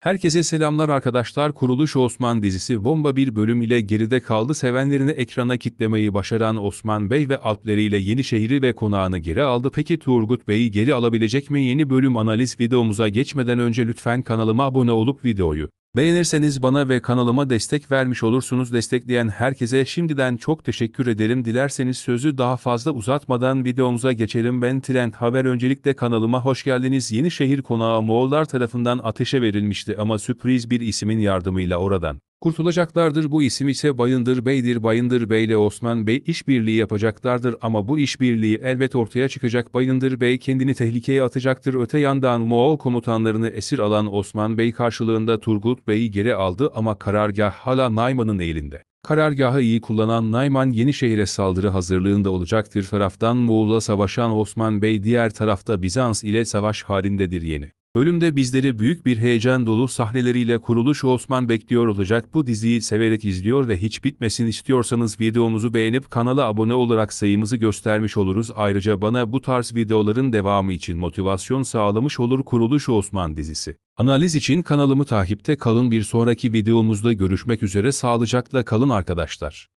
Herkese selamlar arkadaşlar. Kuruluş Osman dizisi bomba bir bölüm ile geride kaldı. Sevenlerini ekrana kitlemeyi başaran Osman Bey ve yeni Yenişehir'i ve konağını geri aldı. Peki Turgut Bey'i geri alabilecek mi? Yeni bölüm analiz videomuza geçmeden önce lütfen kanalıma abone olup videoyu Beğenirseniz bana ve kanalıma destek vermiş olursunuz. Destekleyen herkese şimdiden çok teşekkür ederim. Dilerseniz sözü daha fazla uzatmadan videomuza geçelim. Ben Trend Haber öncelikle kanalıma hoş geldiniz. Yenişehir konağı Moğollar tarafından ateşe verilmişti ama sürpriz bir isimin yardımıyla oradan kurtulacaklardır. Bu isim ise Bayındır Bey'dir. Bayındır Bey ile Osman Bey işbirliği yapacaklardır ama bu işbirliği elbet ortaya çıkacak. Bayındır Bey kendini tehlikeye atacaktır. Öte yandan Moğol komutanlarını esir alan Osman Bey karşılığında Turgut Bey'i geri aldı ama karargah hala Nayman'ın elinde. Karargahı iyi kullanan Nayman Yenişehir'e saldırı hazırlığında olacaktır. Taraftan Moğol'la savaşan Osman Bey diğer tarafta Bizans ile savaş halindedir yeni. Bölümde bizleri büyük bir heyecan dolu sahneleriyle kuruluş Osman bekliyor olacak. Bu diziyi severek izliyor ve hiç bitmesin istiyorsanız videomuzu beğenip kanala abone olarak sayımızı göstermiş oluruz. Ayrıca bana bu tarz videoların devamı için motivasyon sağlamış olur kuruluş Osman dizisi. Analiz için kanalımı takipte kalın bir sonraki videomuzda görüşmek üzere sağlıcakla kalın arkadaşlar.